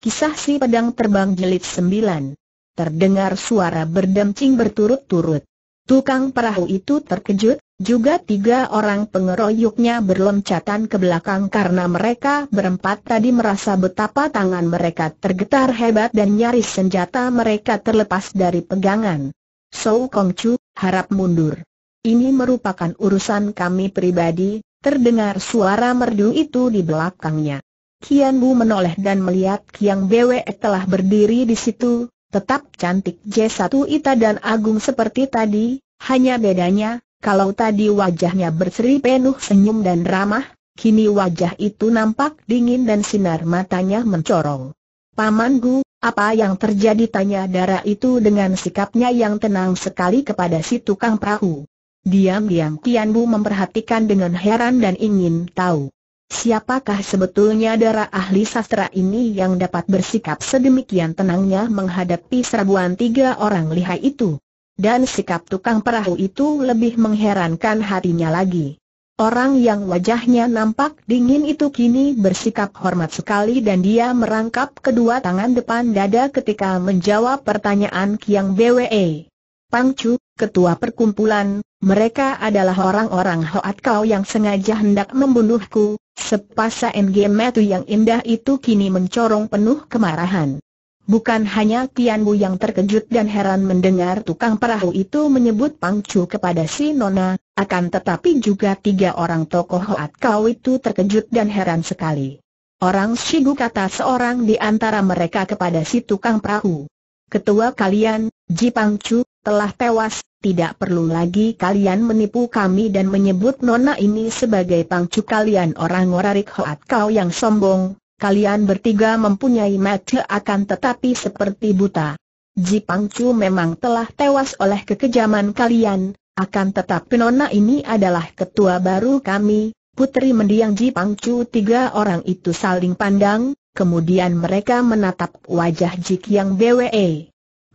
Kisah si pedang terbang jilid 9. Terdengar suara berdemcing berturut-turut. Tukang perahu itu terkejut, juga tiga orang pengeroyoknya berloncatan ke belakang karena mereka berempat tadi merasa betapa tangan mereka tergetar hebat dan nyaris senjata mereka terlepas dari pegangan. Sou Kong Chu, harap mundur. Ini merupakan urusan kami pribadi, terdengar suara merdu itu di belakangnya. Kian Bu menoleh dan melihat Kiang Bwe telah berdiri di situ, tetap cantik J1 Ita dan Agung seperti tadi, hanya bedanya, kalau tadi wajahnya berseri penuh senyum dan ramah, kini wajah itu nampak dingin dan sinar matanya mencorong. Paman Gu, apa yang terjadi tanya Dara itu dengan sikapnya yang tenang sekali kepada si tukang perahu. Diam-diam Kian Bu memperhatikan dengan heran dan ingin tahu. Siapakah sebetulnya darah ahli sastra ini yang dapat bersikap sedemikian tenangnya menghadapi serbuan tiga orang lihai itu? Dan sikap tukang perahu itu lebih mengherankan hatinya lagi. Orang yang wajahnya nampak dingin itu kini bersikap hormat sekali dan dia merangkap kedua tangan depan dada ketika menjawab pertanyaan Kiang BWE. Pangcu, ketua perkumpulan, mereka adalah orang-orang Hoat Kau yang sengaja hendak membunuhku, sepasa NG Metu yang indah itu kini mencorong penuh kemarahan. Bukan hanya Tian Bu yang terkejut dan heran mendengar tukang perahu itu menyebut Pangcu kepada si Nona, akan tetapi juga tiga orang tokoh Hoat Kau itu terkejut dan heran sekali. Orang Shigu kata seorang di antara mereka kepada si tukang perahu. Ketua kalian, Ji Pangcu, telah tewas, tidak perlu lagi kalian menipu kami dan menyebut nona ini sebagai Pangcu kalian orang orang hoat kau yang sombong, kalian bertiga mempunyai mata akan tetapi seperti buta. Ji Pangcu memang telah tewas oleh kekejaman kalian, akan tetapi nona ini adalah ketua baru kami, Putri mendiang Ji Pangcu tiga orang itu saling pandang, kemudian mereka menatap wajah Jik yang Bwe.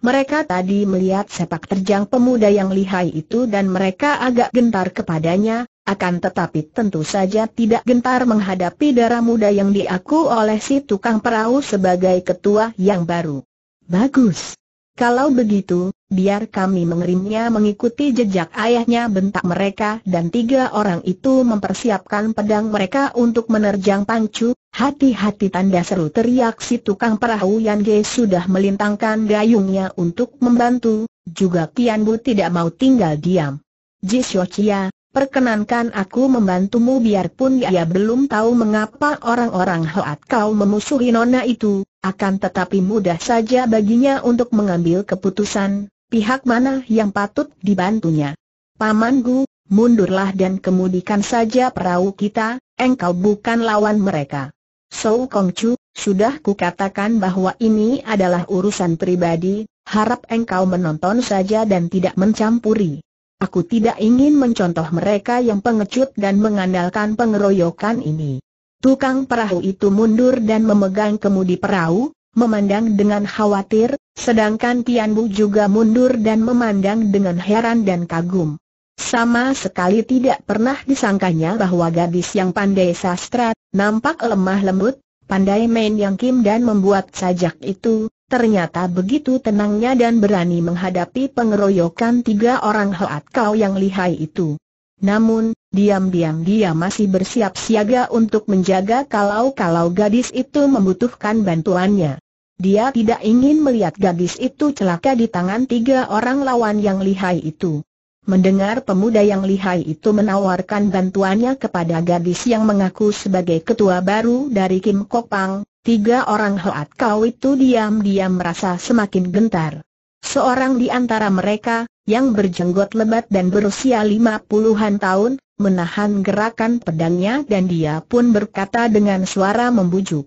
Mereka tadi melihat sepak terjang pemuda yang lihai itu dan mereka agak gentar kepadanya, akan tetapi tentu saja tidak gentar menghadapi darah muda yang diaku oleh si tukang perahu sebagai ketua yang baru. Bagus. Kalau begitu, biar kami mengerimnya mengikuti jejak ayahnya bentak mereka dan tiga orang itu mempersiapkan pedang mereka untuk menerjang pancu hati-hati tanda seru teriak si tukang perahu Yan Ge sudah melintangkan gayungnya untuk membantu, juga Tian Bu tidak mau tinggal diam. Ji Chia, Perkenankan aku membantumu biarpun ia belum tahu mengapa orang-orang Hoat kau memusuhi nona itu, akan tetapi mudah saja baginya untuk mengambil keputusan, pihak mana yang patut dibantunya. Paman Gu, mundurlah dan kemudikan saja perahu kita, engkau bukan lawan mereka. So Kong Chu, sudah kukatakan bahwa ini adalah urusan pribadi, harap engkau menonton saja dan tidak mencampuri. Aku tidak ingin mencontoh mereka yang pengecut dan mengandalkan pengeroyokan ini. Tukang perahu itu mundur dan memegang kemudi perahu, memandang dengan khawatir, sedangkan Tian Bu juga mundur dan memandang dengan heran dan kagum. Sama sekali tidak pernah disangkanya bahwa gadis yang pandai sastra, nampak lemah lembut, pandai main yang kim dan membuat sajak itu, ternyata begitu tenangnya dan berani menghadapi pengeroyokan tiga orang Hoat Kau yang lihai itu. Namun, diam-diam dia masih bersiap siaga untuk menjaga kalau-kalau gadis itu membutuhkan bantuannya. Dia tidak ingin melihat gadis itu celaka di tangan tiga orang lawan yang lihai itu. Mendengar pemuda yang lihai itu menawarkan bantuannya kepada gadis yang mengaku sebagai ketua baru dari Kim Kopang, tiga orang Hoat Kau itu diam-diam merasa semakin gentar. Seorang di antara mereka, yang berjenggot lebat dan berusia lima puluhan tahun, menahan gerakan pedangnya dan dia pun berkata dengan suara membujuk.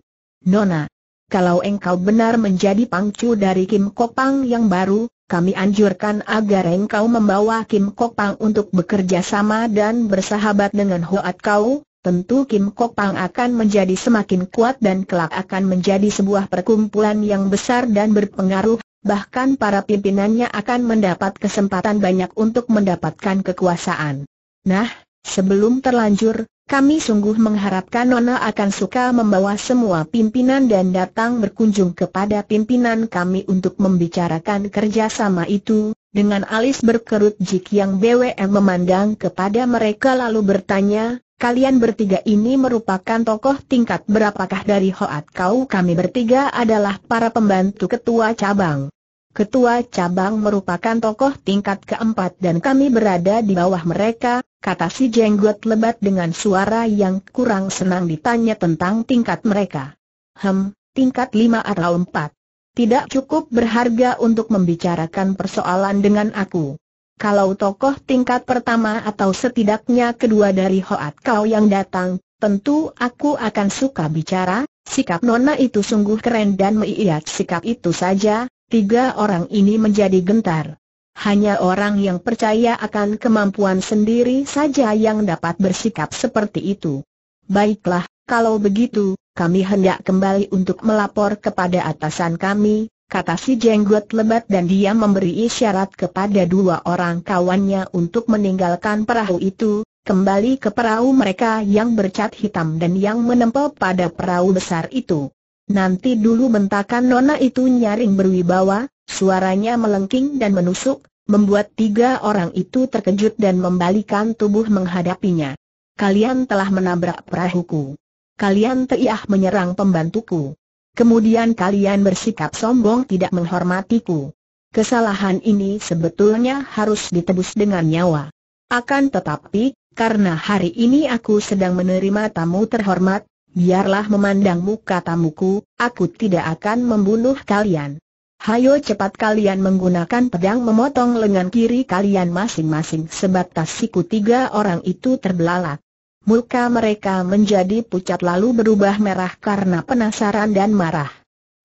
Nona, kalau engkau benar menjadi pangcu dari Kim Kopang yang baru, kami anjurkan agar engkau membawa Kim Kopang untuk bekerja sama dan bersahabat dengan Hoat Kau, tentu Kim Kopang akan menjadi semakin kuat dan kelak akan menjadi sebuah perkumpulan yang besar dan berpengaruh, bahkan para pimpinannya akan mendapat kesempatan banyak untuk mendapatkan kekuasaan. Nah, sebelum terlanjur, kami sungguh mengharapkan Nona akan suka membawa semua pimpinan dan datang berkunjung kepada pimpinan kami untuk membicarakan kerjasama itu. Dengan alis berkerut Jik yang BWM memandang kepada mereka lalu bertanya, kalian bertiga ini merupakan tokoh tingkat berapakah dari Hoat Kau? Kami bertiga adalah para pembantu ketua cabang. Ketua cabang merupakan tokoh tingkat keempat dan kami berada di bawah mereka, kata si jenggot lebat dengan suara yang kurang senang ditanya tentang tingkat mereka. Hem, tingkat lima atau empat. Tidak cukup berharga untuk membicarakan persoalan dengan aku. Kalau tokoh tingkat pertama atau setidaknya kedua dari Hoat Kau yang datang, tentu aku akan suka bicara, sikap Nona itu sungguh keren dan melihat sikap itu saja, Tiga orang ini menjadi gentar. Hanya orang yang percaya akan kemampuan sendiri saja yang dapat bersikap seperti itu. Baiklah, kalau begitu, kami hendak kembali untuk melapor kepada atasan kami, kata si jenggot lebat dan dia memberi isyarat kepada dua orang kawannya untuk meninggalkan perahu itu, kembali ke perahu mereka yang bercat hitam dan yang menempel pada perahu besar itu. Nanti dulu bentakan nona itu nyaring berwibawa, suaranya melengking dan menusuk, membuat tiga orang itu terkejut dan membalikan tubuh menghadapinya. Kalian telah menabrak perahuku. Kalian teriah menyerang pembantuku. Kemudian kalian bersikap sombong tidak menghormatiku. Kesalahan ini sebetulnya harus ditebus dengan nyawa. Akan tetapi, karena hari ini aku sedang menerima tamu terhormat, biarlah memandang muka tamuku, aku tidak akan membunuh kalian. Hayo cepat kalian menggunakan pedang memotong lengan kiri kalian masing-masing sebatas siku tiga orang itu terbelalak. Muka mereka menjadi pucat lalu berubah merah karena penasaran dan marah.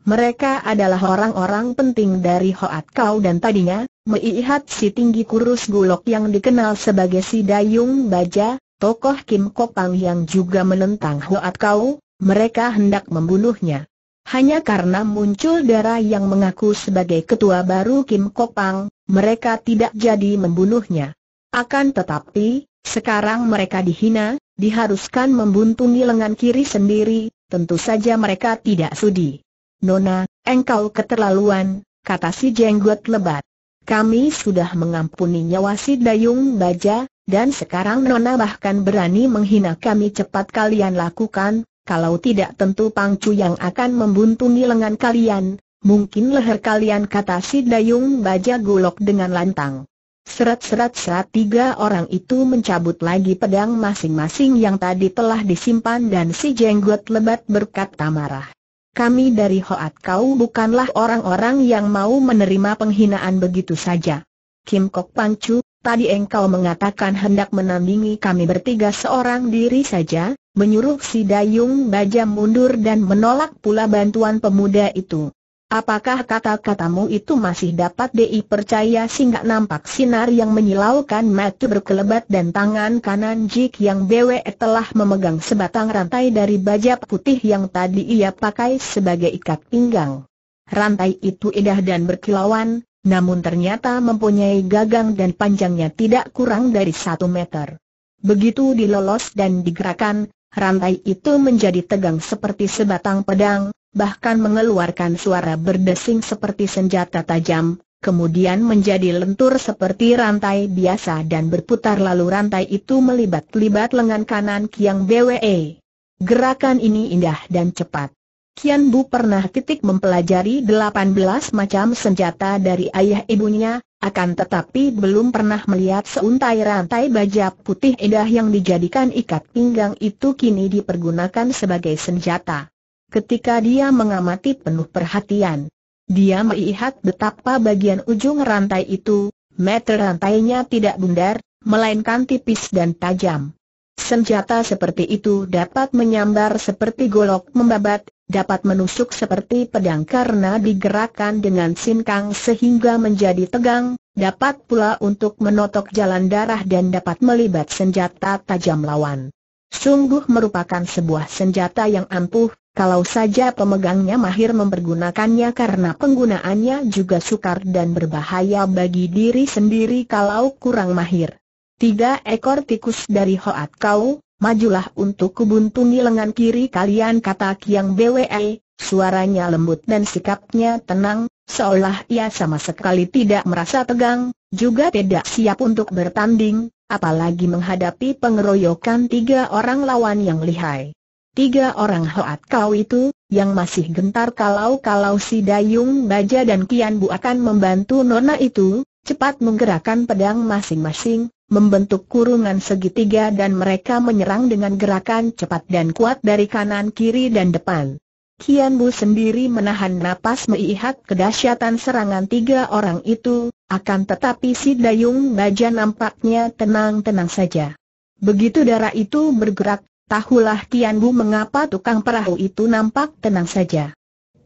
Mereka adalah orang-orang penting dari Hoat Kau dan tadinya, Meihat si tinggi kurus gulok yang dikenal sebagai si Dayung Baja, tokoh Kim Kopang yang juga menentang Hoat Kau, mereka hendak membunuhnya. Hanya karena muncul darah yang mengaku sebagai ketua baru Kim Kopang, mereka tidak jadi membunuhnya. Akan tetapi, sekarang mereka dihina, diharuskan membuntungi lengan kiri sendiri, tentu saja mereka tidak sudi. Nona, engkau keterlaluan, kata si jenggot lebat. Kami sudah mengampuni nyawa si Dayung Baja, dan sekarang Nona bahkan berani menghina kami cepat kalian lakukan, kalau tidak tentu Pangcu yang akan membuntungi lengan kalian, mungkin leher kalian kata si Dayung Baja gulok dengan lantang. Serat-serat serat tiga orang itu mencabut lagi pedang masing-masing yang tadi telah disimpan dan si jenggot lebat berkata marah. Kami dari Hoat Kau bukanlah orang-orang yang mau menerima penghinaan begitu saja. Kim Kok Pangcu, Tadi engkau mengatakan hendak menandingi kami bertiga seorang diri saja, menyuruh si Dayung Baja mundur dan menolak pula bantuan pemuda itu. Apakah kata-katamu itu masih dapat dipercaya percaya sehingga nampak sinar yang menyilaukan mata berkelebat dan tangan kanan Jik yang BWE telah memegang sebatang rantai dari baja putih yang tadi ia pakai sebagai ikat pinggang. Rantai itu indah dan berkilauan, namun ternyata mempunyai gagang dan panjangnya tidak kurang dari satu meter. Begitu dilolos dan digerakkan, rantai itu menjadi tegang seperti sebatang pedang, bahkan mengeluarkan suara berdesing seperti senjata tajam, kemudian menjadi lentur seperti rantai biasa dan berputar lalu rantai itu melibat-libat lengan kanan Kiang BWE. Gerakan ini indah dan cepat. Kian Bu pernah ketik mempelajari 18 macam senjata dari ayah ibunya, akan tetapi belum pernah melihat seuntai rantai baja putih indah yang dijadikan ikat pinggang itu kini dipergunakan sebagai senjata. Ketika dia mengamati penuh perhatian, dia melihat betapa bagian ujung rantai itu, meter rantainya tidak bundar, melainkan tipis dan tajam. Senjata seperti itu dapat menyambar seperti golok membabat, dapat menusuk seperti pedang karena digerakkan dengan sinkang sehingga menjadi tegang, dapat pula untuk menotok jalan darah dan dapat melibat senjata tajam lawan. Sungguh merupakan sebuah senjata yang ampuh, kalau saja pemegangnya mahir mempergunakannya karena penggunaannya juga sukar dan berbahaya bagi diri sendiri kalau kurang mahir. Tiga ekor tikus dari Hoat Kau, majulah untuk kubuntungi lengan kiri kalian kata Kiang BWE, suaranya lembut dan sikapnya tenang, seolah ia sama sekali tidak merasa tegang, juga tidak siap untuk bertanding, apalagi menghadapi pengeroyokan tiga orang lawan yang lihai. Tiga orang Hoat Kau itu, yang masih gentar kalau-kalau si Dayung Baja dan Kian Bu akan membantu Nona itu, cepat menggerakkan pedang masing-masing, membentuk kurungan segitiga dan mereka menyerang dengan gerakan cepat dan kuat dari kanan kiri dan depan. Kian Bu sendiri menahan napas melihat kedahsyatan serangan tiga orang itu, akan tetapi si Dayung Baja nampaknya tenang-tenang saja. Begitu darah itu bergerak, tahulah Kian Bu mengapa tukang perahu itu nampak tenang saja.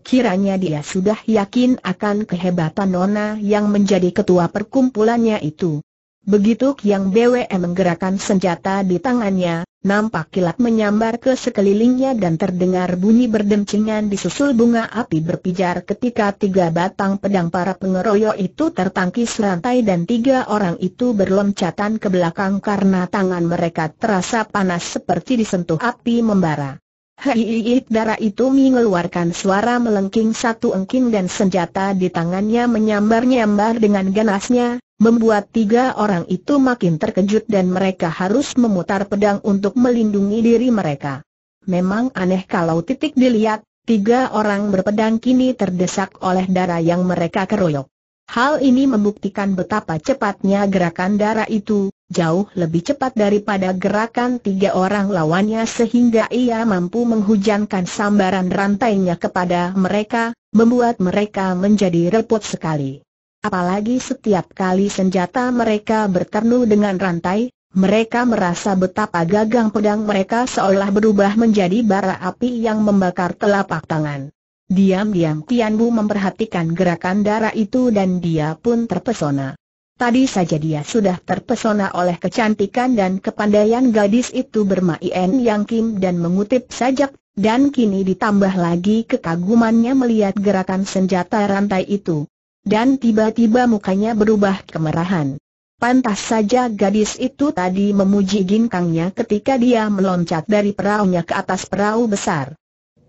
Kiranya dia sudah yakin akan kehebatan Nona yang menjadi ketua perkumpulannya itu. Begitu Kiang BWE menggerakkan senjata di tangannya, nampak kilat menyambar ke sekelilingnya dan terdengar bunyi berdemcingan disusul bunga api berpijar ketika tiga batang pedang para pengeroyok itu tertangkis rantai dan tiga orang itu berloncatan ke belakang karena tangan mereka terasa panas seperti disentuh api membara. Hiit darah itu mengeluarkan suara melengking satu engking dan senjata di tangannya menyambar-nyambar dengan ganasnya, membuat tiga orang itu makin terkejut dan mereka harus memutar pedang untuk melindungi diri mereka. Memang aneh kalau titik dilihat, tiga orang berpedang kini terdesak oleh darah yang mereka keroyok. Hal ini membuktikan betapa cepatnya gerakan darah itu, jauh lebih cepat daripada gerakan tiga orang lawannya sehingga ia mampu menghujankan sambaran rantainya kepada mereka, membuat mereka menjadi repot sekali. Apalagi setiap kali senjata mereka berternu dengan rantai, mereka merasa betapa gagang pedang mereka seolah berubah menjadi bara api yang membakar telapak tangan. Diam-diam Tianbu memperhatikan gerakan darah itu dan dia pun terpesona. Tadi saja dia sudah terpesona oleh kecantikan dan kepandaian gadis itu bermain Yang Kim dan mengutip sajak, dan kini ditambah lagi kekagumannya melihat gerakan senjata rantai itu. Dan tiba-tiba mukanya berubah kemerahan. Pantas saja gadis itu tadi memuji ginkangnya ketika dia meloncat dari peraunya ke atas perahu besar.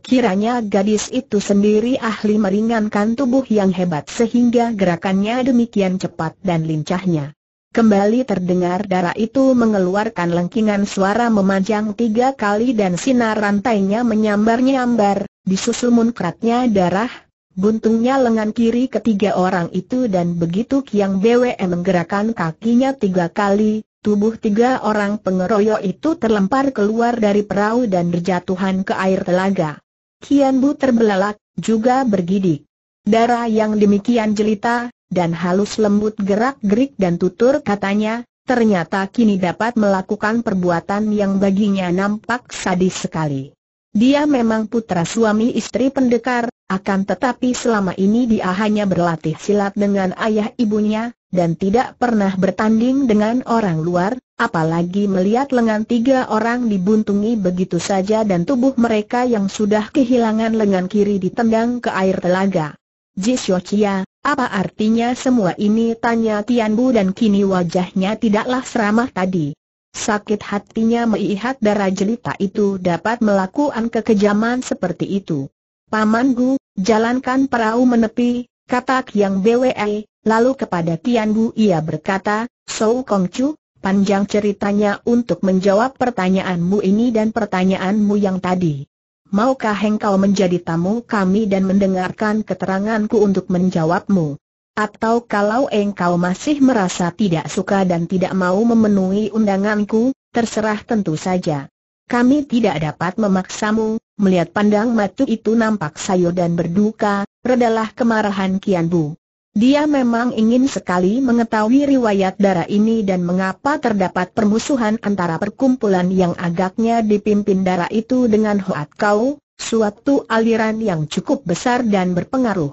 Kiranya gadis itu sendiri ahli meringankan tubuh yang hebat sehingga gerakannya demikian cepat dan lincahnya. Kembali terdengar darah itu mengeluarkan lengkingan suara memanjang tiga kali dan sinar rantainya menyambar-nyambar, disusul munkratnya darah, buntungnya lengan kiri ketiga orang itu dan begitu Kiang Bwe menggerakkan kakinya tiga kali, tubuh tiga orang pengeroyok itu terlempar keluar dari perahu dan berjatuhan ke air telaga. Kian Bu terbelalak, juga bergidik. Darah yang demikian jelita, dan halus lembut gerak-gerik dan tutur katanya, ternyata kini dapat melakukan perbuatan yang baginya nampak sadis sekali. Dia memang putra suami istri pendekar, akan tetapi selama ini dia hanya berlatih silat dengan ayah ibunya, dan tidak pernah bertanding dengan orang luar, Apalagi melihat lengan tiga orang dibuntungi begitu saja dan tubuh mereka yang sudah kehilangan lengan kiri ditendang ke air telaga. Jisyo Chia, apa artinya semua ini? Tanya Tian Bu dan kini wajahnya tidaklah seramah tadi. Sakit hatinya melihat darah jelita itu dapat melakukan kekejaman seperti itu. Paman Gu, jalankan perahu menepi, kata Kiang Bwe, lalu kepada Tian Bu ia berkata, Sou Kongcu, Panjang ceritanya untuk menjawab pertanyaanmu ini dan pertanyaanmu yang tadi. Maukah engkau menjadi tamu kami dan mendengarkan keteranganku untuk menjawabmu? Atau kalau engkau masih merasa tidak suka dan tidak mau memenuhi undanganku, terserah tentu saja. Kami tidak dapat memaksamu, melihat pandang matu itu nampak sayur dan berduka, redalah kemarahan Kian Bu. Dia memang ingin sekali mengetahui riwayat darah ini dan mengapa terdapat permusuhan antara perkumpulan yang agaknya dipimpin darah itu dengan Hoat Kau, suatu aliran yang cukup besar dan berpengaruh.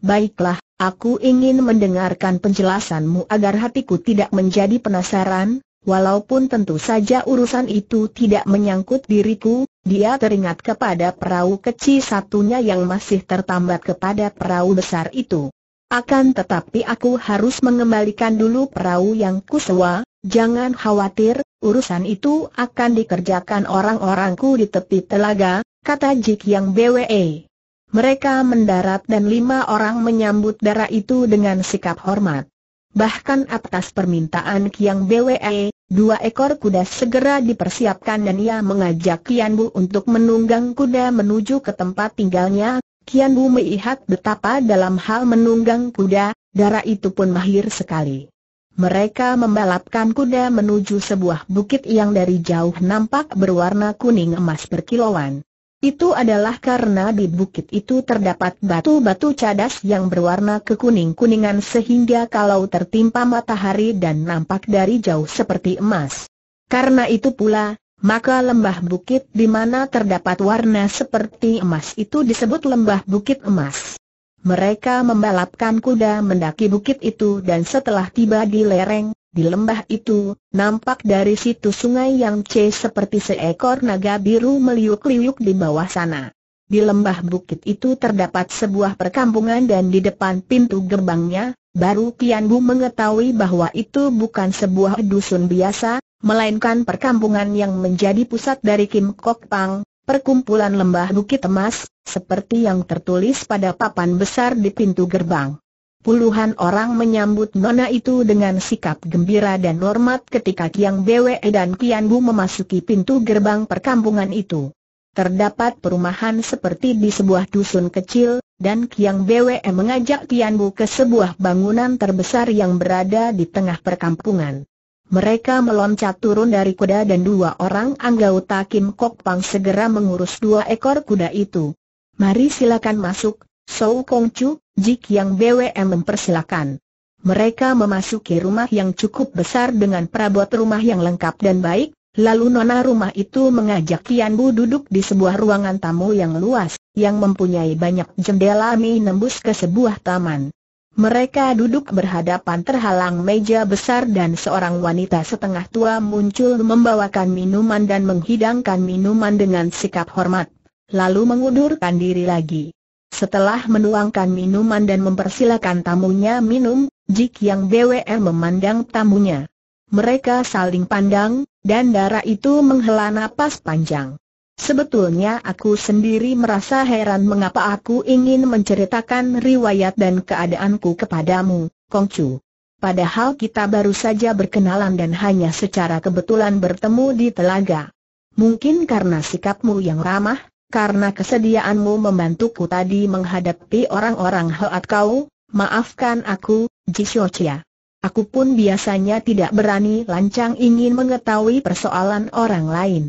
Baiklah, aku ingin mendengarkan penjelasanmu agar hatiku tidak menjadi penasaran, walaupun tentu saja urusan itu tidak menyangkut diriku, dia teringat kepada perahu kecil satunya yang masih tertambat kepada perahu besar itu. Akan tetapi aku harus mengembalikan dulu perahu yang kusewa, jangan khawatir, urusan itu akan dikerjakan orang-orangku di tepi telaga, kata Jik yang BWE. Mereka mendarat dan lima orang menyambut darah itu dengan sikap hormat. Bahkan atas permintaan Kiang BWE, dua ekor kuda segera dipersiapkan dan ia mengajak Kian Bu untuk menunggang kuda menuju ke tempat tinggalnya, Kian Bu melihat betapa dalam hal menunggang kuda, darah itu pun mahir sekali. Mereka membalapkan kuda menuju sebuah bukit yang dari jauh nampak berwarna kuning emas berkilauan. Itu adalah karena di bukit itu terdapat batu-batu cadas yang berwarna kekuning-kuningan sehingga kalau tertimpa matahari dan nampak dari jauh seperti emas. Karena itu pula, maka lembah bukit di mana terdapat warna seperti emas itu disebut lembah bukit emas. Mereka membalapkan kuda mendaki bukit itu dan setelah tiba di lereng, di lembah itu, nampak dari situ sungai yang C seperti seekor naga biru meliuk-liuk di bawah sana. Di lembah bukit itu terdapat sebuah perkampungan dan di depan pintu gerbangnya, Baru Kian Bu mengetahui bahwa itu bukan sebuah dusun biasa, melainkan perkampungan yang menjadi pusat dari Kim Kok Pang, perkumpulan lembah Bukit Emas, seperti yang tertulis pada papan besar di pintu gerbang. Puluhan orang menyambut nona itu dengan sikap gembira dan hormat ketika Kiang Bwe dan Kian Bu memasuki pintu gerbang perkampungan itu. Terdapat perumahan seperti di sebuah dusun kecil, dan Kiang Bwe mengajak Kian Bu ke sebuah bangunan terbesar yang berada di tengah perkampungan. Mereka meloncat turun dari kuda dan dua orang anggota Kim Kok Pang segera mengurus dua ekor kuda itu. Mari silakan masuk, Sou Kong Chu, Jik Yang Bwe mempersilakan. Mereka memasuki rumah yang cukup besar dengan perabot rumah yang lengkap dan baik, Lalu nona rumah itu mengajak Kian Bu duduk di sebuah ruangan tamu yang luas, yang mempunyai banyak jendela mi nembus ke sebuah taman. Mereka duduk berhadapan terhalang meja besar dan seorang wanita setengah tua muncul membawakan minuman dan menghidangkan minuman dengan sikap hormat, lalu mengundurkan diri lagi. Setelah menuangkan minuman dan mempersilakan tamunya minum, Jik Yang BWR memandang tamunya. Mereka saling pandang, dan darah itu menghela napas panjang. Sebetulnya aku sendiri merasa heran mengapa aku ingin menceritakan riwayat dan keadaanku kepadamu, Kongcu. Padahal kita baru saja berkenalan dan hanya secara kebetulan bertemu di telaga. Mungkin karena sikapmu yang ramah, karena kesediaanmu membantuku tadi menghadapi orang-orang Hoat kau, maafkan aku, Chia. Aku pun biasanya tidak berani lancang ingin mengetahui persoalan orang lain.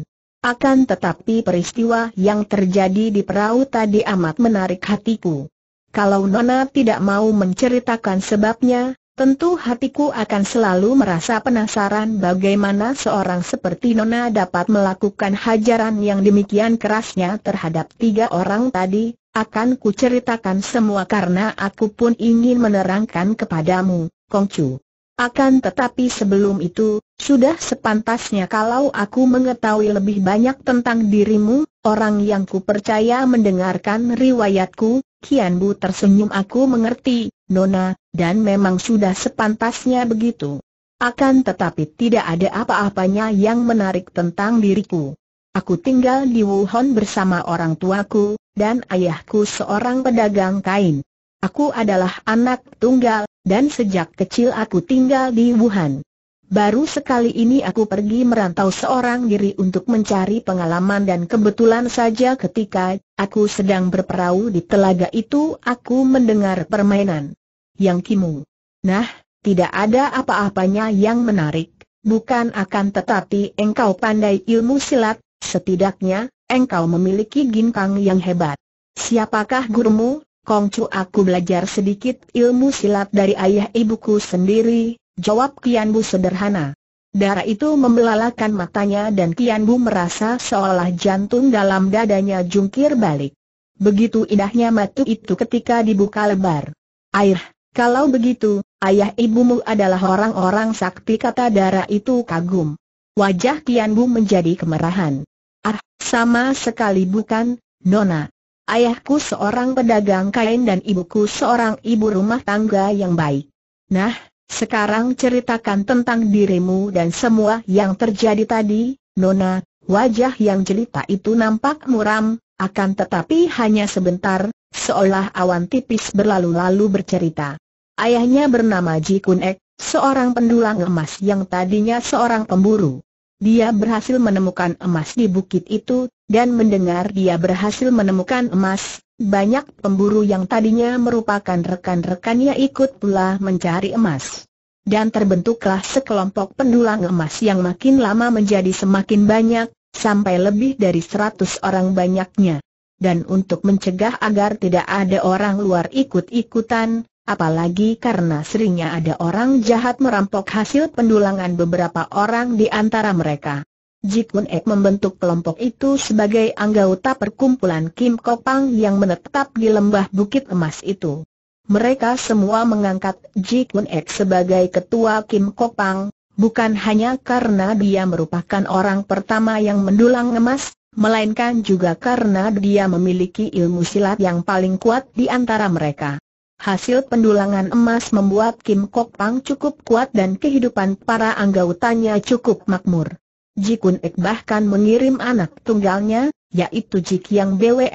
Akan tetapi peristiwa yang terjadi di perahu tadi amat menarik hatiku. Kalau Nona tidak mau menceritakan sebabnya, tentu hatiku akan selalu merasa penasaran bagaimana seorang seperti Nona dapat melakukan hajaran yang demikian kerasnya terhadap tiga orang tadi, akan kuceritakan semua karena aku pun ingin menerangkan kepadamu Kongcu. Akan tetapi sebelum itu, sudah sepantasnya kalau aku mengetahui lebih banyak tentang dirimu, orang yang ku percaya mendengarkan riwayatku, Kian Bu tersenyum aku mengerti, Nona, dan memang sudah sepantasnya begitu. Akan tetapi tidak ada apa-apanya yang menarik tentang diriku. Aku tinggal di Wuhan bersama orang tuaku, dan ayahku seorang pedagang kain. Aku adalah anak tunggal, dan sejak kecil aku tinggal di Wuhan. Baru sekali ini aku pergi merantau seorang diri untuk mencari pengalaman dan kebetulan saja ketika aku sedang berperahu di telaga itu aku mendengar permainan yang kimu. Nah, tidak ada apa-apanya yang menarik, bukan akan tetapi engkau pandai ilmu silat, setidaknya engkau memiliki ginkang yang hebat. Siapakah gurumu? Kongcu aku belajar sedikit ilmu silat dari ayah ibuku sendiri, jawab Kianbu sederhana. Darah itu membelalakan matanya dan Kianbu merasa seolah jantung dalam dadanya jungkir balik. Begitu indahnya matu itu ketika dibuka lebar. Air, kalau begitu, ayah ibumu adalah orang-orang sakti kata darah itu kagum. Wajah Kianbu menjadi kemerahan. Ah, sama sekali bukan, Nona. Ayahku seorang pedagang kain dan ibuku seorang ibu rumah tangga yang baik. Nah, sekarang ceritakan tentang dirimu dan semua yang terjadi tadi, Nona. Wajah yang jelita itu nampak muram, akan tetapi hanya sebentar, seolah awan tipis berlalu-lalu bercerita. Ayahnya bernama Ji Kun seorang pendulang emas yang tadinya seorang pemburu. Dia berhasil menemukan emas di bukit itu, dan mendengar dia berhasil menemukan emas, banyak pemburu yang tadinya merupakan rekan-rekannya ikut pula mencari emas. Dan terbentuklah sekelompok pendulang emas yang makin lama menjadi semakin banyak, sampai lebih dari seratus orang banyaknya. Dan untuk mencegah agar tidak ada orang luar ikut-ikutan, apalagi karena seringnya ada orang jahat merampok hasil pendulangan beberapa orang di antara mereka. Jikun Ek membentuk kelompok itu sebagai anggota perkumpulan Kim Kopang yang menetap di lembah Bukit Emas itu. Mereka semua mengangkat Jikun Ek sebagai ketua Kim Kopang, bukan hanya karena dia merupakan orang pertama yang mendulang emas, melainkan juga karena dia memiliki ilmu silat yang paling kuat di antara mereka. Hasil pendulangan emas membuat Kim Kopang cukup kuat dan kehidupan para anggotanya cukup makmur. Jikun Ek bahkan mengirim anak tunggalnya, yaitu Jik Yang Bwe,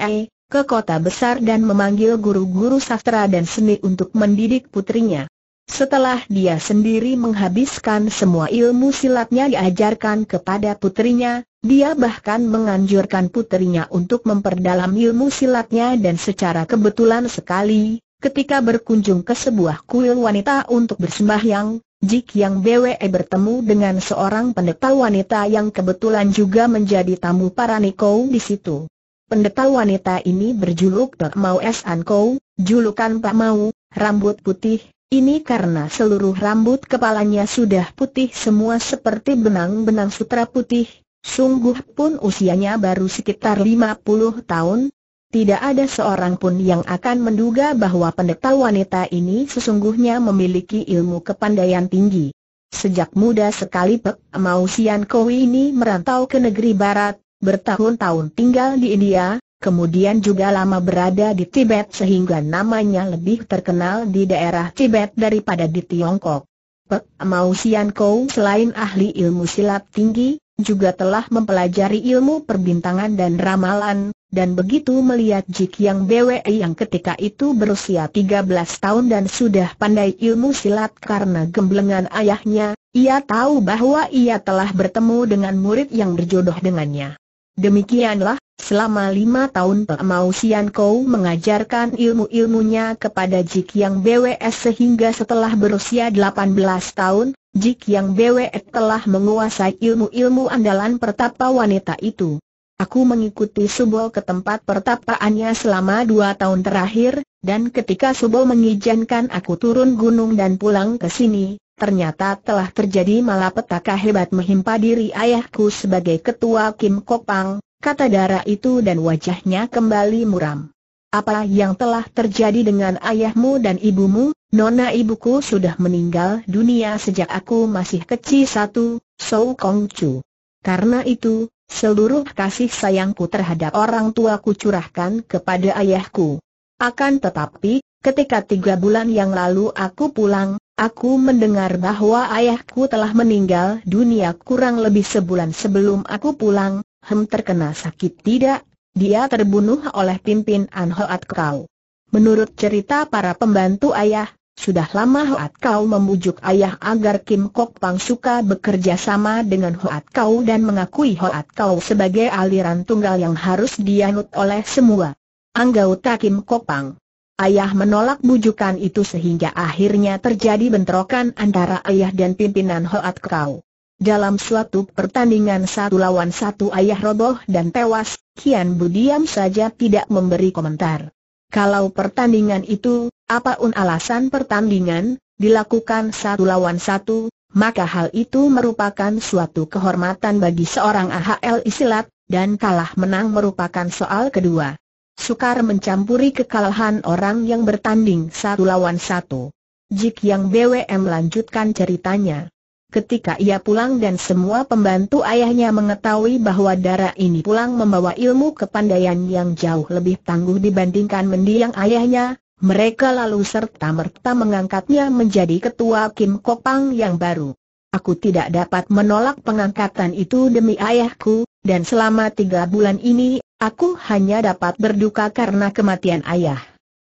ke kota besar dan memanggil guru-guru sastra dan seni untuk mendidik putrinya. Setelah dia sendiri menghabiskan semua ilmu silatnya diajarkan kepada putrinya, dia bahkan menganjurkan putrinya untuk memperdalam ilmu silatnya dan secara kebetulan sekali, ketika berkunjung ke sebuah kuil wanita untuk bersembahyang, Jik yang BWE bertemu dengan seorang pendeta wanita yang kebetulan juga menjadi tamu para Nikou di situ. Pendeta wanita ini berjuluk Pak Mau S Anko, julukan Pak Mau, rambut putih, ini karena seluruh rambut kepalanya sudah putih semua seperti benang-benang sutra putih, sungguh pun usianya baru sekitar 50 tahun, tidak ada seorang pun yang akan menduga bahwa pendeta wanita ini sesungguhnya memiliki ilmu kepandaian tinggi. Sejak muda sekali Pek Mau Sian Kowi ini merantau ke negeri barat, bertahun-tahun tinggal di India, kemudian juga lama berada di Tibet sehingga namanya lebih terkenal di daerah Tibet daripada di Tiongkok. Pek Mau Sian Kow selain ahli ilmu silat tinggi, juga telah mempelajari ilmu perbintangan dan ramalan, dan begitu melihat Jik Yang BWI yang ketika itu berusia 13 tahun dan sudah pandai ilmu silat karena gemblengan ayahnya, ia tahu bahwa ia telah bertemu dengan murid yang berjodoh dengannya. Demikianlah, selama lima tahun Pak Mau Sian Kou mengajarkan ilmu-ilmunya kepada Jik Yang BWS sehingga setelah berusia 18 tahun, Jik Yang BWS telah menguasai ilmu-ilmu andalan pertapa wanita itu. Aku mengikuti Subo ke tempat pertapaannya selama dua tahun terakhir, dan ketika Subo mengizinkan aku turun gunung dan pulang ke sini, ternyata telah terjadi malapetaka hebat menghimpa diri ayahku sebagai ketua Kim Kopang, kata darah itu dan wajahnya kembali muram. Apa yang telah terjadi dengan ayahmu dan ibumu, nona ibuku sudah meninggal dunia sejak aku masih kecil satu, Sou Kong Chu. Karena itu, Seluruh kasih sayangku terhadap orang tuaku curahkan kepada ayahku. Akan tetapi, ketika tiga bulan yang lalu aku pulang, aku mendengar bahwa ayahku telah meninggal dunia kurang lebih sebulan sebelum aku pulang, hem terkena sakit tidak, dia terbunuh oleh pimpin Anhoat Kau. Menurut cerita para pembantu ayah, sudah lama Hoat Kau membujuk ayah agar Kim Kok Pang suka bekerja sama dengan Hoat Kau dan mengakui Hoat Kau sebagai aliran tunggal yang harus dianut oleh semua anggota Kim Kok Pang. Ayah menolak bujukan itu sehingga akhirnya terjadi bentrokan antara ayah dan pimpinan Hoat Kau. Dalam suatu pertandingan satu lawan satu ayah roboh dan tewas, Kian Budiam saja tidak memberi komentar. Kalau pertandingan itu, apapun alasan pertandingan, dilakukan satu lawan satu, maka hal itu merupakan suatu kehormatan bagi seorang AHL Isilat, dan kalah menang merupakan soal kedua. Sukar mencampuri kekalahan orang yang bertanding satu lawan satu. Jik yang BWM lanjutkan ceritanya. Ketika ia pulang dan semua pembantu ayahnya mengetahui bahwa darah ini pulang membawa ilmu kepandaian yang jauh lebih tangguh dibandingkan mendiang ayahnya, mereka lalu serta-merta mengangkatnya menjadi ketua Kim Kopang yang baru. Aku tidak dapat menolak pengangkatan itu demi ayahku, dan selama tiga bulan ini, aku hanya dapat berduka karena kematian ayah.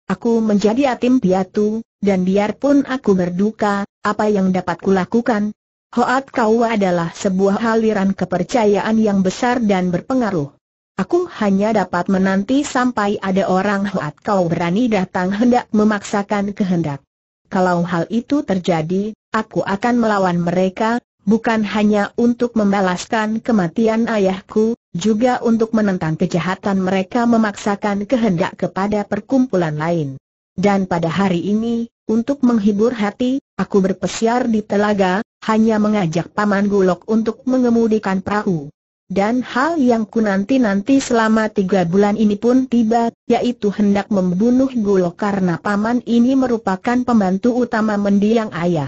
Aku menjadi atim piatu, dan biarpun aku berduka, apa yang dapat kulakukan, Hoat kau adalah sebuah aliran kepercayaan yang besar dan berpengaruh. Aku hanya dapat menanti sampai ada orang Hoat kau berani datang hendak memaksakan kehendak. Kalau hal itu terjadi, aku akan melawan mereka, bukan hanya untuk membalaskan kematian ayahku, juga untuk menentang kejahatan mereka memaksakan kehendak kepada perkumpulan lain. Dan pada hari ini, untuk menghibur hati, aku berpesiar di telaga, hanya mengajak Paman Gulok untuk mengemudikan perahu. Dan hal yang ku nanti-nanti selama tiga bulan ini pun tiba, yaitu hendak membunuh Gulok karena paman ini merupakan pembantu utama mendiang ayah.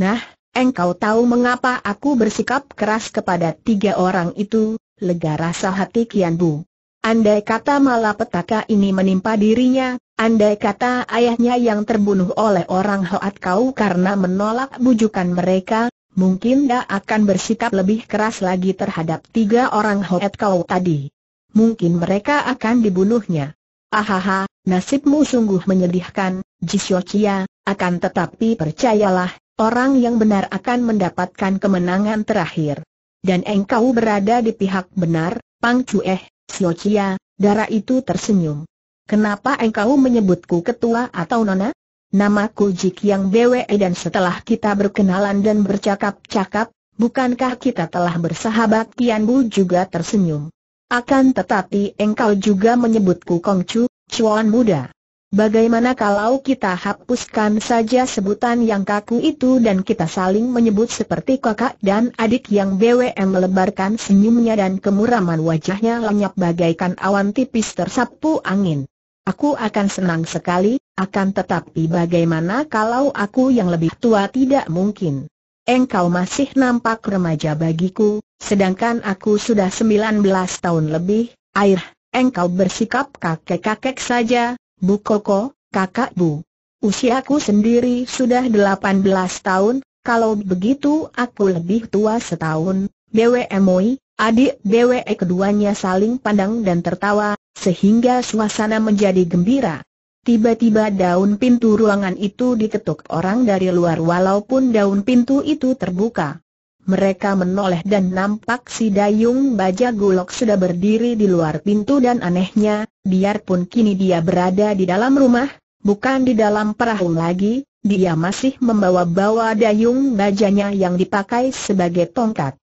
Nah, engkau tahu mengapa aku bersikap keras kepada tiga orang itu, lega rasa hati Kian Bu. Andai kata malapetaka ini menimpa dirinya, Andai kata ayahnya yang terbunuh oleh orang Hoat Kau karena menolak bujukan mereka, mungkin dia akan bersikap lebih keras lagi terhadap tiga orang Hoat Kau tadi. Mungkin mereka akan dibunuhnya. Ahaha, nasibmu sungguh menyedihkan, Jisyochia, akan tetapi percayalah, orang yang benar akan mendapatkan kemenangan terakhir. Dan engkau berada di pihak benar, Pang Cueh, Siochia, darah itu tersenyum. Kenapa engkau menyebutku ketua atau nona? Namaku Jik yang BWE dan setelah kita berkenalan dan bercakap-cakap, bukankah kita telah bersahabat Tian Bu juga tersenyum. Akan tetapi engkau juga menyebutku Kongcu, Chuan muda. Bagaimana kalau kita hapuskan saja sebutan yang kaku itu dan kita saling menyebut seperti kakak dan adik yang BWM melebarkan senyumnya dan kemuraman wajahnya lenyap bagaikan awan tipis tersapu angin. Aku akan senang sekali, akan tetapi bagaimana kalau aku yang lebih tua tidak mungkin. Engkau masih nampak remaja bagiku, sedangkan aku sudah 19 tahun lebih, air, engkau bersikap kakek-kakek saja, Bu Koko, kakak Bu. Usiaku sendiri sudah 18 tahun, kalau begitu aku lebih tua setahun, BWMOI, adik BWE keduanya saling pandang dan tertawa, sehingga suasana menjadi gembira. Tiba-tiba daun pintu ruangan itu diketuk orang dari luar walaupun daun pintu itu terbuka. Mereka menoleh dan nampak si Dayung Baja gulok sudah berdiri di luar pintu dan anehnya, biarpun kini dia berada di dalam rumah, bukan di dalam perahu lagi, dia masih membawa-bawa dayung bajanya yang dipakai sebagai tongkat.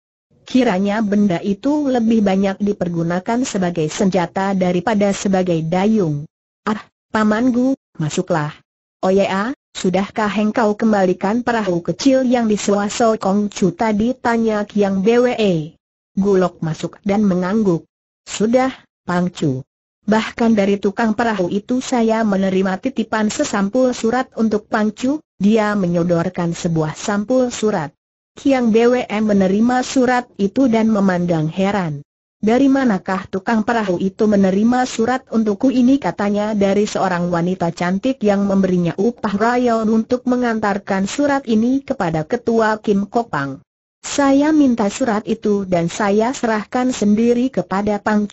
Kiranya benda itu lebih banyak dipergunakan sebagai senjata daripada sebagai dayung. Ah, gu, masuklah. Oh ya, sudahkah engkau kembalikan perahu kecil yang Kong Kongcu tadi tanya Kiang BWE. Gulok masuk dan mengangguk. Sudah, Pang Pangcu. Bahkan dari tukang perahu itu saya menerima titipan sesampul surat untuk Pang Pangcu, dia menyodorkan sebuah sampul surat. Kiang BWM menerima surat itu dan memandang heran. Dari manakah tukang perahu itu menerima surat untukku ini katanya dari seorang wanita cantik yang memberinya upah rayon untuk mengantarkan surat ini kepada ketua Kim Kopang. Saya minta surat itu dan saya serahkan sendiri kepada Pang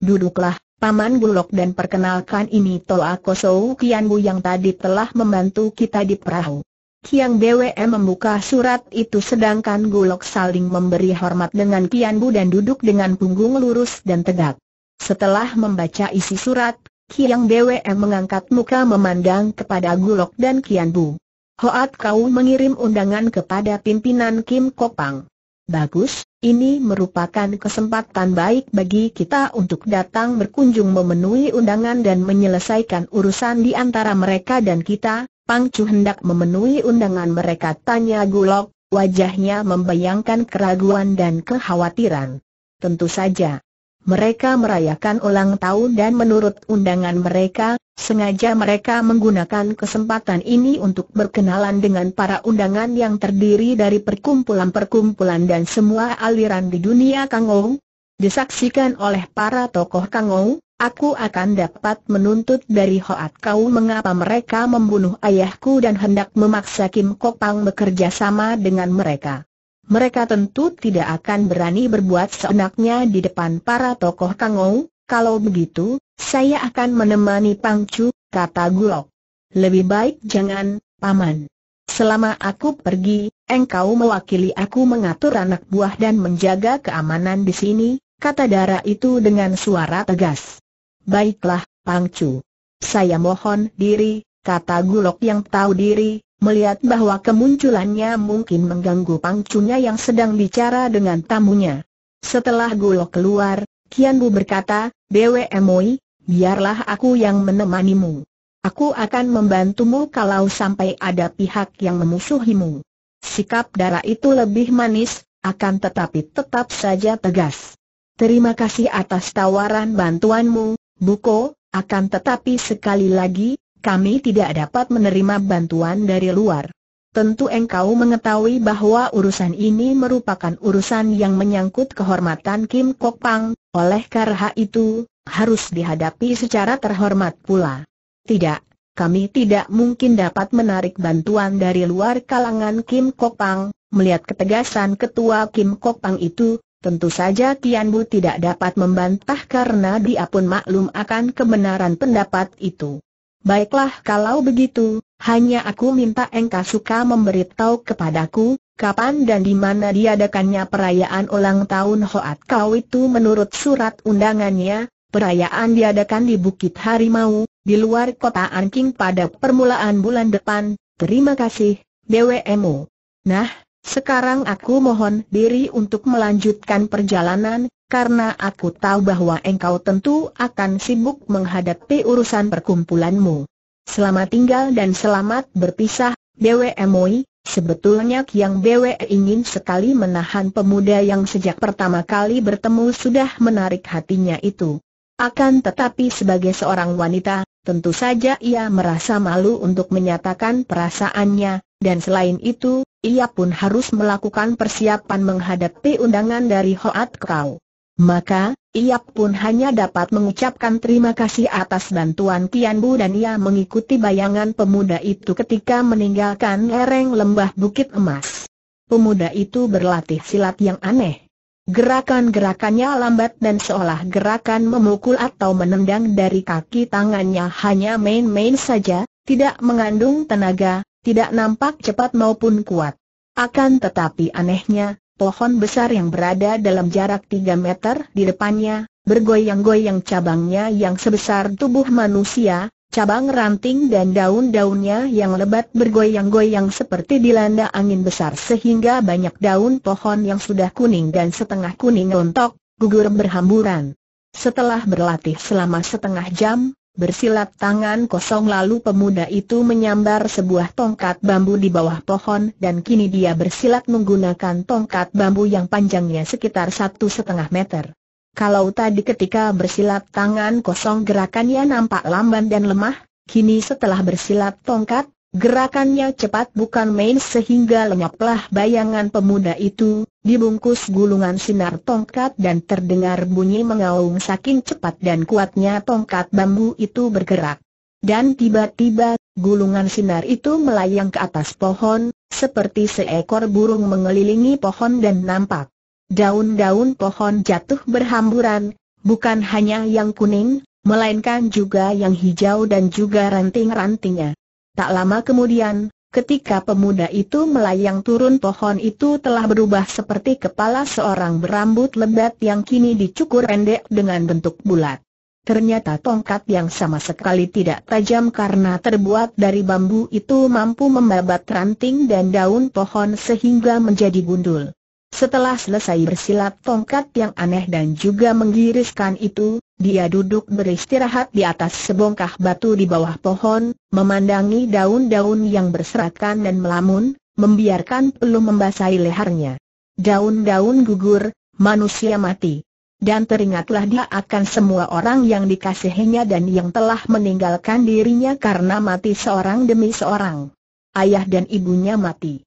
duduklah, Paman Gulok dan perkenalkan ini Toa Kosou Kianbu yang tadi telah membantu kita di perahu. Kiang BWM membuka surat itu sedangkan Gulok saling memberi hormat dengan Kian Bu dan duduk dengan punggung lurus dan tegak. Setelah membaca isi surat, Kiang BWM mengangkat muka memandang kepada Gulok dan Kian Bu. Hoat kau mengirim undangan kepada pimpinan Kim Kopang. Bagus, ini merupakan kesempatan baik bagi kita untuk datang berkunjung memenuhi undangan dan menyelesaikan urusan di antara mereka dan kita, Pang Chu hendak memenuhi undangan mereka tanya Gulok, wajahnya membayangkan keraguan dan kekhawatiran. Tentu saja. Mereka merayakan ulang tahun dan menurut undangan mereka, sengaja mereka menggunakan kesempatan ini untuk berkenalan dengan para undangan yang terdiri dari perkumpulan-perkumpulan dan semua aliran di dunia Kangou. Disaksikan oleh para tokoh Kangou, Aku akan dapat menuntut dari Hoat Kau mengapa mereka membunuh ayahku dan hendak memaksa Kim Kok Pang bekerja sama dengan mereka. Mereka tentu tidak akan berani berbuat seenaknya di depan para tokoh Kangou, kalau begitu, saya akan menemani Pang Chu," kata Gulok. Lebih baik jangan, Paman. Selama aku pergi, engkau mewakili aku mengatur anak buah dan menjaga keamanan di sini, kata Dara itu dengan suara tegas. Baiklah, Pangcu. Saya mohon diri, kata Gulok yang tahu diri, melihat bahwa kemunculannya mungkin mengganggu Pangcunya yang sedang bicara dengan tamunya. Setelah Gulok keluar, Kian Bu berkata, DWMOI, biarlah aku yang menemanimu. Aku akan membantumu kalau sampai ada pihak yang memusuhimu. Sikap darah itu lebih manis, akan tetapi tetap saja tegas. Terima kasih atas tawaran bantuanmu, Buko, akan tetapi sekali lagi, kami tidak dapat menerima bantuan dari luar. Tentu engkau mengetahui bahwa urusan ini merupakan urusan yang menyangkut kehormatan Kim Kok Pang, oleh karena itu, harus dihadapi secara terhormat pula. Tidak, kami tidak mungkin dapat menarik bantuan dari luar kalangan Kim Kok Pang, melihat ketegasan ketua Kim Kok Pang itu, Tentu saja Tian tidak dapat membantah karena dia pun maklum akan kebenaran pendapat itu. Baiklah kalau begitu, hanya aku minta engkau suka memberitahu kepadaku, kapan dan di mana diadakannya perayaan ulang tahun Hoat Kau itu menurut surat undangannya, perayaan diadakan di Bukit Harimau, di luar kota Anking pada permulaan bulan depan, terima kasih, BWMU. Nah, sekarang aku mohon diri untuk melanjutkan perjalanan, karena aku tahu bahwa engkau tentu akan sibuk menghadapi urusan perkumpulanmu. Selamat tinggal dan selamat berpisah, BWE Moi. Sebetulnya yang Bwe ingin sekali menahan pemuda yang sejak pertama kali bertemu sudah menarik hatinya itu. Akan tetapi sebagai seorang wanita, tentu saja ia merasa malu untuk menyatakan perasaannya, dan selain itu, ia pun harus melakukan persiapan menghadapi undangan dari Hoat Kau. Maka, ia pun hanya dapat mengucapkan terima kasih atas bantuan Kian Bu dan ia mengikuti bayangan pemuda itu ketika meninggalkan lereng lembah Bukit Emas. Pemuda itu berlatih silat yang aneh. Gerakan-gerakannya lambat dan seolah gerakan memukul atau menendang dari kaki tangannya hanya main-main saja, tidak mengandung tenaga, tidak nampak cepat maupun kuat. Akan tetapi anehnya, pohon besar yang berada dalam jarak 3 meter di depannya, bergoyang-goyang cabangnya yang sebesar tubuh manusia, cabang ranting dan daun-daunnya yang lebat bergoyang-goyang seperti dilanda angin besar sehingga banyak daun pohon yang sudah kuning dan setengah kuning rontok, gugur berhamburan. Setelah berlatih selama setengah jam, Bersilat tangan kosong lalu pemuda itu menyambar sebuah tongkat bambu di bawah pohon dan kini dia bersilat menggunakan tongkat bambu yang panjangnya sekitar satu setengah meter. Kalau tadi ketika bersilat tangan kosong gerakannya nampak lamban dan lemah, kini setelah bersilat tongkat, Gerakannya cepat bukan main sehingga lenyaplah bayangan pemuda itu, dibungkus gulungan sinar tongkat dan terdengar bunyi mengaung saking cepat dan kuatnya tongkat bambu itu bergerak. Dan tiba-tiba, gulungan sinar itu melayang ke atas pohon, seperti seekor burung mengelilingi pohon dan nampak. Daun-daun pohon jatuh berhamburan, bukan hanya yang kuning, melainkan juga yang hijau dan juga ranting-rantingnya. Tak lama kemudian, ketika pemuda itu melayang turun pohon itu telah berubah seperti kepala seorang berambut lebat yang kini dicukur pendek dengan bentuk bulat. Ternyata tongkat yang sama sekali tidak tajam karena terbuat dari bambu itu mampu membabat ranting dan daun pohon sehingga menjadi gundul. Setelah selesai bersilat tongkat yang aneh dan juga menggiriskan itu, dia duduk beristirahat di atas sebongkah batu di bawah pohon, memandangi daun-daun yang berserakan dan melamun, membiarkan peluh membasahi lehernya. Daun-daun gugur, manusia mati. Dan teringatlah dia akan semua orang yang dikasihinya dan yang telah meninggalkan dirinya karena mati seorang demi seorang. Ayah dan ibunya mati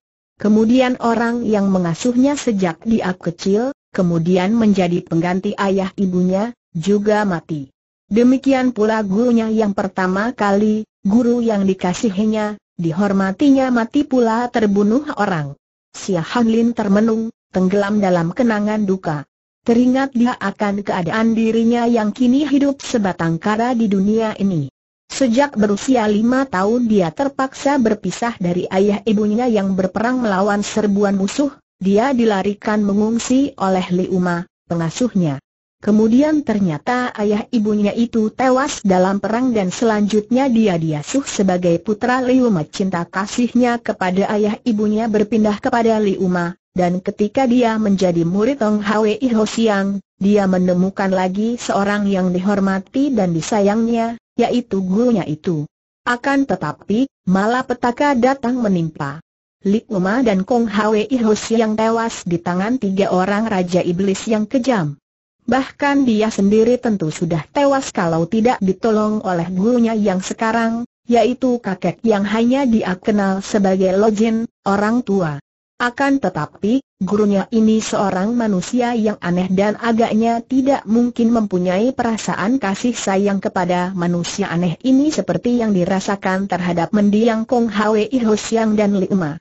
Kemudian orang yang mengasuhnya sejak dia kecil, kemudian menjadi pengganti ayah ibunya, juga mati. Demikian pula gurunya yang pertama kali, guru yang dikasihinya, dihormatinya mati pula terbunuh orang. Sia Han Lin termenung, tenggelam dalam kenangan duka. Teringat dia akan keadaan dirinya yang kini hidup sebatang kara di dunia ini. Sejak berusia lima tahun dia terpaksa berpisah dari ayah ibunya yang berperang melawan serbuan musuh, dia dilarikan mengungsi oleh Li Uma, pengasuhnya. Kemudian ternyata ayah ibunya itu tewas dalam perang dan selanjutnya dia diasuh sebagai putra Liuma cinta kasihnya kepada ayah ibunya berpindah kepada Li Uma, dan ketika dia menjadi murid Tong Hwee Ho Siang, dia menemukan lagi seorang yang dihormati dan disayangnya, yaitu gurunya itu. Akan tetapi, malah petaka datang menimpa. Lik Uma dan Kong Hwe Ihus yang tewas di tangan tiga orang Raja Iblis yang kejam. Bahkan dia sendiri tentu sudah tewas kalau tidak ditolong oleh gurunya yang sekarang, yaitu kakek yang hanya dia kenal sebagai Lojin, orang tua. Akan tetapi, Gurunya ini seorang manusia yang aneh dan agaknya tidak mungkin mempunyai perasaan kasih sayang kepada manusia aneh ini seperti yang dirasakan terhadap mendiang Kong Hwe Hosiang dan Lima.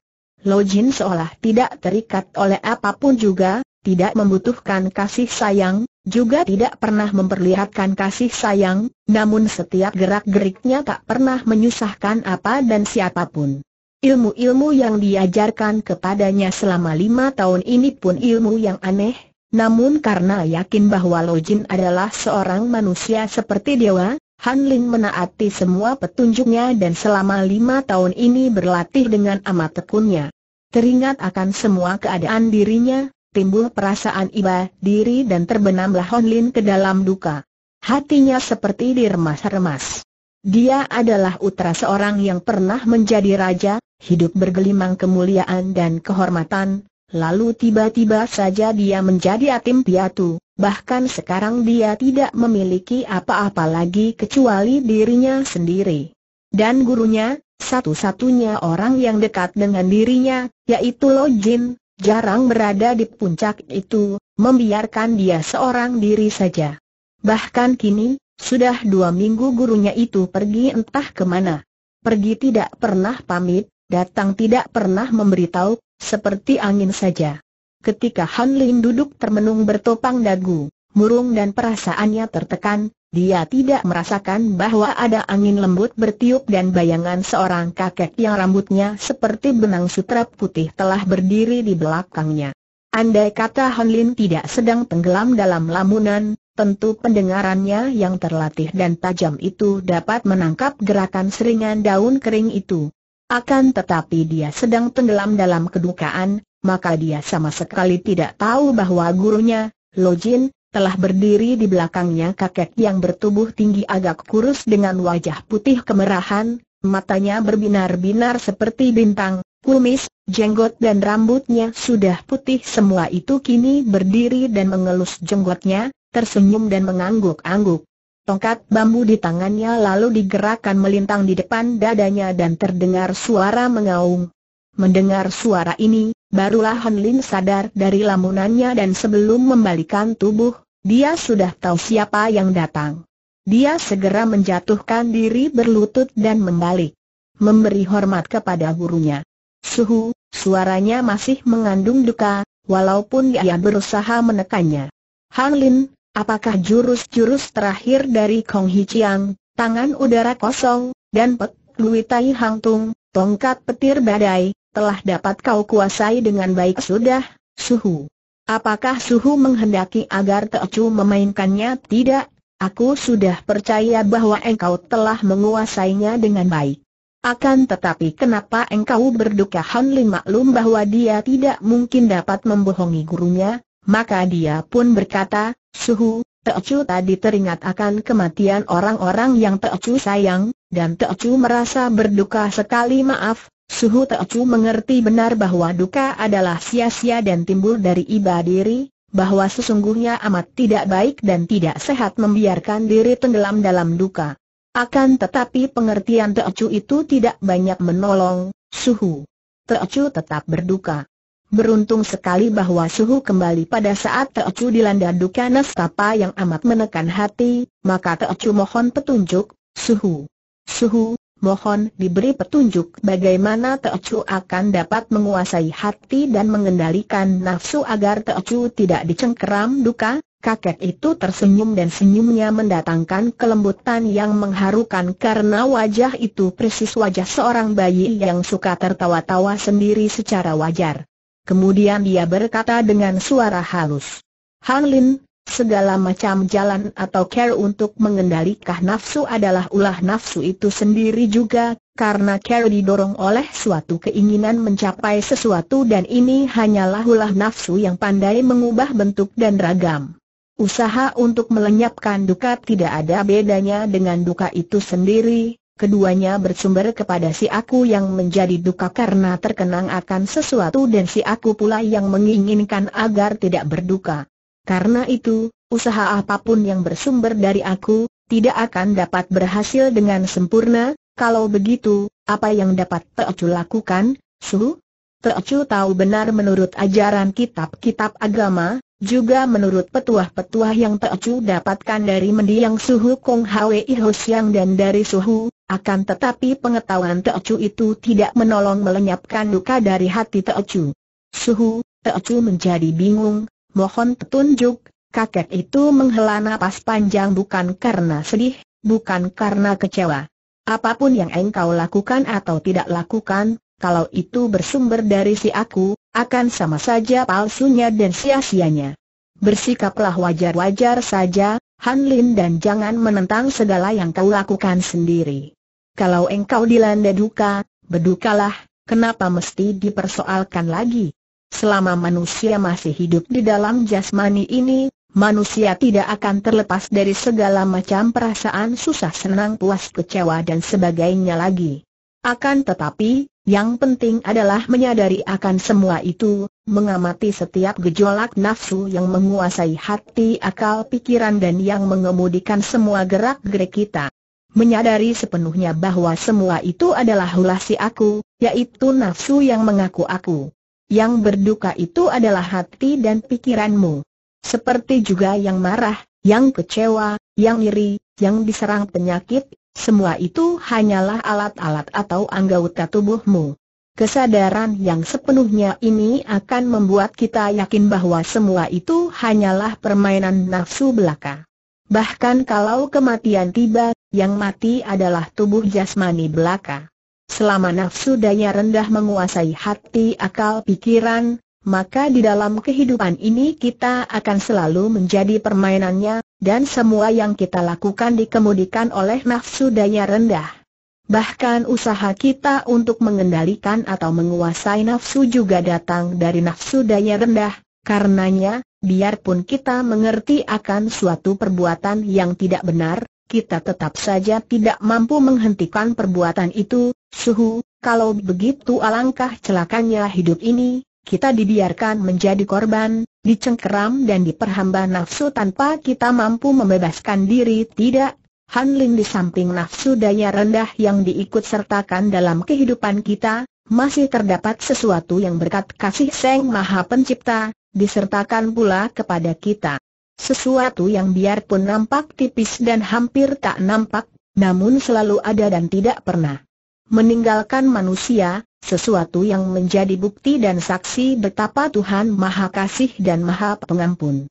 Lo Jin seolah tidak terikat oleh apapun juga, tidak membutuhkan kasih sayang, juga tidak pernah memperlihatkan kasih sayang, namun setiap gerak-geriknya tak pernah menyusahkan apa dan siapapun. Ilmu-ilmu yang diajarkan kepadanya selama lima tahun ini pun ilmu yang aneh, namun karena yakin bahwa Jin adalah seorang manusia seperti dewa, Han Ling menaati semua petunjuknya dan selama lima tahun ini berlatih dengan amat tekunnya. Teringat akan semua keadaan dirinya, timbul perasaan iba diri dan terbenamlah Han Lin ke dalam duka. Hatinya seperti diremas-remas. Dia adalah utara seorang yang pernah menjadi raja, hidup bergelimang kemuliaan dan kehormatan, lalu tiba-tiba saja dia menjadi atim piatu, bahkan sekarang dia tidak memiliki apa-apa lagi kecuali dirinya sendiri. Dan gurunya, satu-satunya orang yang dekat dengan dirinya, yaitu Lo Jin, jarang berada di puncak itu, membiarkan dia seorang diri saja. Bahkan kini, sudah dua minggu gurunya itu pergi entah kemana. Pergi tidak pernah pamit, datang tidak pernah memberitahu, seperti angin saja. Ketika Han Lin duduk termenung bertopang dagu, murung dan perasaannya tertekan, dia tidak merasakan bahwa ada angin lembut bertiup dan bayangan seorang kakek yang rambutnya seperti benang sutra putih telah berdiri di belakangnya. Andai kata Han Lin tidak sedang tenggelam dalam lamunan, Tentu pendengarannya yang terlatih dan tajam itu dapat menangkap gerakan seringan daun kering itu. Akan tetapi dia sedang tenggelam dalam kedukaan, maka dia sama sekali tidak tahu bahwa gurunya, Lojin, telah berdiri di belakangnya kakek yang bertubuh tinggi agak kurus dengan wajah putih kemerahan, matanya berbinar-binar seperti bintang, kumis, jenggot dan rambutnya sudah putih semua itu kini berdiri dan mengelus jenggotnya, tersenyum dan mengangguk-angguk. Tongkat bambu di tangannya lalu digerakkan melintang di depan dadanya dan terdengar suara mengaung. Mendengar suara ini, barulah Han Lin sadar dari lamunannya dan sebelum membalikan tubuh, dia sudah tahu siapa yang datang. Dia segera menjatuhkan diri berlutut dan membalik. Memberi hormat kepada gurunya. Suhu, suaranya masih mengandung duka, walaupun ia berusaha menekannya. Han Lin, Apakah jurus-jurus terakhir dari Kong Hi Chiang, tangan udara kosong, dan pet Lui Tai Hang Tung, tongkat petir badai, telah dapat kau kuasai dengan baik sudah, Suhu? Apakah Suhu menghendaki agar Teocu memainkannya? Tidak, aku sudah percaya bahwa engkau telah menguasainya dengan baik. Akan tetapi kenapa engkau berduka Han Lin maklum bahwa dia tidak mungkin dapat membohongi gurunya, maka dia pun berkata, Suhu, Teocu tadi teringat akan kematian orang-orang yang Teocu sayang, dan Teocu merasa berduka sekali maaf, Suhu Teocu mengerti benar bahwa duka adalah sia-sia dan timbul dari iba diri, bahwa sesungguhnya amat tidak baik dan tidak sehat membiarkan diri tenggelam dalam duka. Akan tetapi pengertian Teocu itu tidak banyak menolong, Suhu. Teocu tetap berduka. Beruntung sekali bahwa suhu kembali pada saat Teocu dilanda duka nestapa yang amat menekan hati, maka Teocu mohon petunjuk, suhu. Suhu, mohon diberi petunjuk bagaimana Teocu akan dapat menguasai hati dan mengendalikan nafsu agar Teocu tidak dicengkeram duka. Kakek itu tersenyum dan senyumnya mendatangkan kelembutan yang mengharukan karena wajah itu persis wajah seorang bayi yang suka tertawa-tawa sendiri secara wajar. Kemudian dia berkata dengan suara halus. Han Lin, segala macam jalan atau care untuk mengendalikan nafsu adalah ulah nafsu itu sendiri juga, karena care didorong oleh suatu keinginan mencapai sesuatu dan ini hanyalah ulah nafsu yang pandai mengubah bentuk dan ragam. Usaha untuk melenyapkan duka tidak ada bedanya dengan duka itu sendiri, Keduanya bersumber kepada si aku yang menjadi duka karena terkenang akan sesuatu dan si aku pula yang menginginkan agar tidak berduka. Karena itu, usaha apapun yang bersumber dari aku, tidak akan dapat berhasil dengan sempurna, kalau begitu, apa yang dapat Teocu lakukan, Su? Teocu tahu benar menurut ajaran kitab-kitab agama, juga menurut petuah-petuah yang Teocu dapatkan dari mendiang Suhu Kong Hwi Hosiang dan dari Suhu, akan tetapi pengetahuan Teocu itu tidak menolong melenyapkan duka dari hati Teocu. Suhu, Teocu menjadi bingung, mohon petunjuk, kakek itu menghela napas panjang bukan karena sedih, bukan karena kecewa. Apapun yang engkau lakukan atau tidak lakukan, kalau itu bersumber dari si aku, akan sama saja palsunya dan sia-sianya. Bersikaplah wajar-wajar saja, Han Lin dan jangan menentang segala yang kau lakukan sendiri kalau engkau dilanda duka, bedukalah, kenapa mesti dipersoalkan lagi? Selama manusia masih hidup di dalam jasmani ini, manusia tidak akan terlepas dari segala macam perasaan susah senang puas kecewa dan sebagainya lagi. Akan tetapi, yang penting adalah menyadari akan semua itu, mengamati setiap gejolak nafsu yang menguasai hati akal pikiran dan yang mengemudikan semua gerak-gerik kita menyadari sepenuhnya bahwa semua itu adalah hulasi aku, yaitu nafsu yang mengaku aku. Yang berduka itu adalah hati dan pikiranmu. Seperti juga yang marah, yang kecewa, yang iri, yang diserang penyakit, semua itu hanyalah alat-alat atau anggota tubuhmu. Kesadaran yang sepenuhnya ini akan membuat kita yakin bahwa semua itu hanyalah permainan nafsu belaka. Bahkan kalau kematian tiba, yang mati adalah tubuh jasmani belaka. Selama nafsu daya rendah menguasai hati akal pikiran, maka di dalam kehidupan ini kita akan selalu menjadi permainannya, dan semua yang kita lakukan dikemudikan oleh nafsu daya rendah. Bahkan usaha kita untuk mengendalikan atau menguasai nafsu juga datang dari nafsu daya rendah, karenanya, biarpun kita mengerti akan suatu perbuatan yang tidak benar, kita tetap saja tidak mampu menghentikan perbuatan itu, suhu, kalau begitu alangkah celakanya hidup ini, kita dibiarkan menjadi korban, dicengkeram dan diperhamba nafsu tanpa kita mampu membebaskan diri tidak. Han Lin di samping nafsu daya rendah yang diikut sertakan dalam kehidupan kita, masih terdapat sesuatu yang berkat kasih Seng Maha Pencipta, disertakan pula kepada kita. Sesuatu yang biarpun nampak tipis dan hampir tak nampak, namun selalu ada dan tidak pernah meninggalkan manusia, sesuatu yang menjadi bukti dan saksi betapa Tuhan Maha Kasih dan Maha Pengampun.